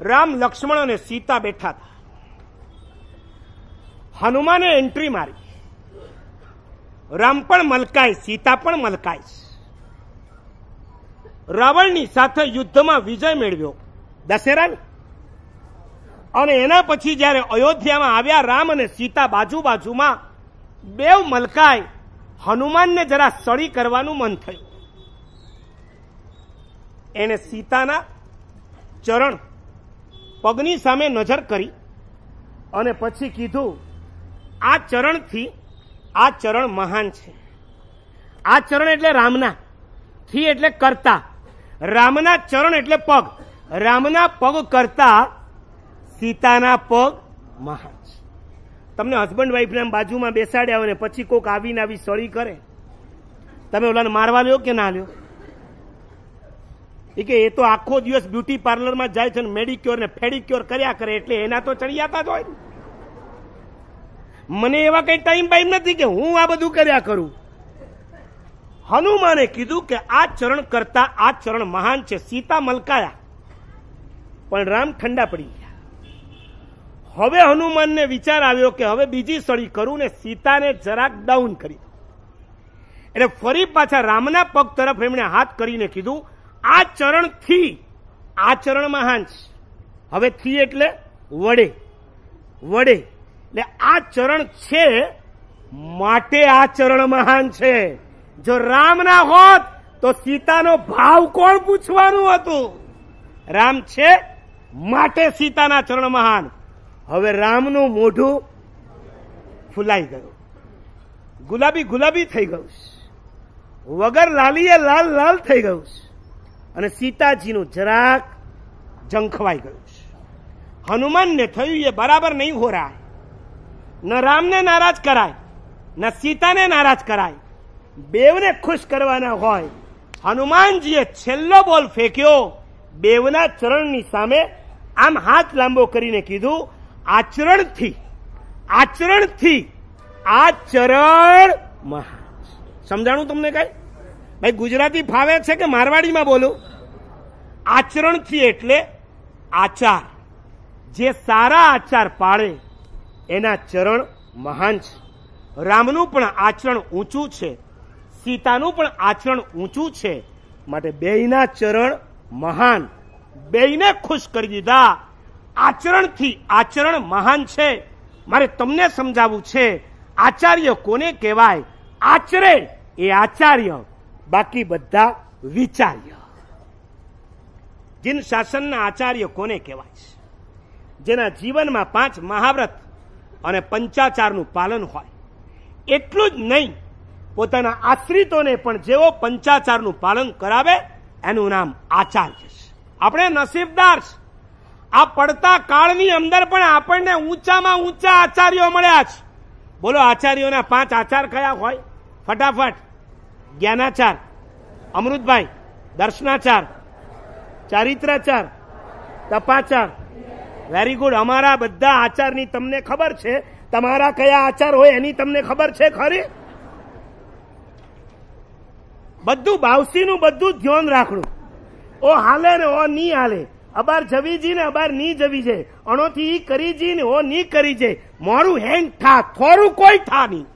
રામ લક્ષ્મણ અને સીતા બેઠા હતા હનુમાને એન્ટ્રી મારી રામ પણ મલકાય સીતા પણ મલકાય રાવણની સાથે યુદ્ધમાં વિજય મેળવ્યો દશેરાની અને એના પછી જ્યારે અયોધ્યામાં આવ્યા રામ અને સીતા બાજુ બાજુમાં બેવ મલકાય હનુમાનને જરા સળી કરવાનું મન થયું એને સીતાના ચરણ પગની સામે નજર કરી અને પછી કીધું આ ચરણથી આ ચરણ મહાન છે આ ચરણ એટલે રામના થી એટલે કરતા રામના ચરણ એટલે પગ રામના પગ કરતા સીતાના પગ મહાન છે તમને હસબન્ડ વાઈફને બાજુમાં બેસાડ્યા અને પછી કોક આવીને આવી સળી કરે તમે ઓલાને મારવા લ્યો કે ના લ્યો કે એ તો આખો દિવસ બ્યુટી પાર્લરમાં જાય છે મેડિક્યોર ને ફેડિક્યોર કર્યા કરે એટલે એના તો ચડિયાતા જ હોય મને એવા કઈ ટાઈમ બાઈમ નથી કે હું આ બધું કર્યા કરું હનુમાને કીધું કે આ ચરણ કરતા આ ચરણ મહાન છે સીતા મલકાયા પણ રામ ઠંડા પડી ગયા હવે હનુમાનને વિચાર આવ્યો કે હવે બીજી સળી કરું ને સીતાને જરાક ડાઉન કરી એટલે ફરી પાછા રામના પગ તરફ એમણે હાથ કરીને કીધું આ ચરણ થી આચરણમાં હાંસ હવે થી એટલે વડે વડે એટલે આ ચરણ છે માટે આ ચરણ મહાન છે જો રામ ના હોત તો સીતાનો ભાવ કોણ પૂછવાનું હતું રામ છે માટે સીતાના ચરણ મહાન હવે રામનું મોઢું ફૂલાઈ ગયું ગુલાબી ગુલાબી થઈ ગયું વગર લાલીએ લાલ લાલ થઈ ગયું અને સીતાજીનું જરાક જંખવાઈ ગયું છે હનુમાનને થયું એ બરાબર નહીં હોરાય ન રામને નારાજ કરાય ન સીતાને નારાજ કરાય બેવને ખુશ કરવાના હોય હનુમાનજીએ છેલ્લો બોલ ફેંક્યો બેવના ચરણની સામે આમ હાથ લાંબો કરીને કીધું આચરણથી આચરણથી આચરણ મહાન સમજાણું તમને કઈ ભાઈ ગુજરાતી ફાવે છે કે મારવાડીમાં બોલું આચરણથી એટલે આચાર જે સારા આચાર પાળે એના ચરણ મહાન છે રામનું પણ આચરણ ઊંચું છે સીતાનું પણ આચરણ ઊંચું છે માટે બેયના ચરણ મહાન બેયને ખુશ કરી દીધા આચરણથી આચરણ મહાન છે મારે તમને સમજાવવું છે આચાર્ય કોને કહેવાય આચરે એ આચાર્ય બાકી બધા વિચાર્ય જિન શાસનના આચાર્ય કોને કહેવાય છે જેના જીવનમાં પાંચ મહાવ્રત અને પંચાચારનું પાલન હોય એટલું જ નહીં પોતાના આશ્રિતોને પણ જેઓ પંચાચારનું પાલન કરાવે એનું નામ આચાર્ય છે આપણે નસીબદાર છે આ પડતા કાળની અંદર પણ આપણને ઊંચામાં ઊંચા આચાર્યો મળ્યા છે બોલો આચાર્યોના પાંચ આચાર કયા હોય ફટાફટ જ્ઞાનાચાર અમૃતભાઈ દર્શનાચાર ચારિત્રાચાર તપાચાર વેરી ગુડ અમારા બધા આચારની તમને ખબર છે તમારા કયા આચાર હોય એની તમને ખબર છે ખરી બધું બાવસીનું બધું ધ્યાન રાખણું ઓ હાલે ને ઓ ની હાલે અબાર જવી જી ને અબાર ની જવી જાય અણોથી ઈ કરી જી ને ઓ ની કરી જાય મોરું હેંગ થા થોડું કોઈ થા નહીં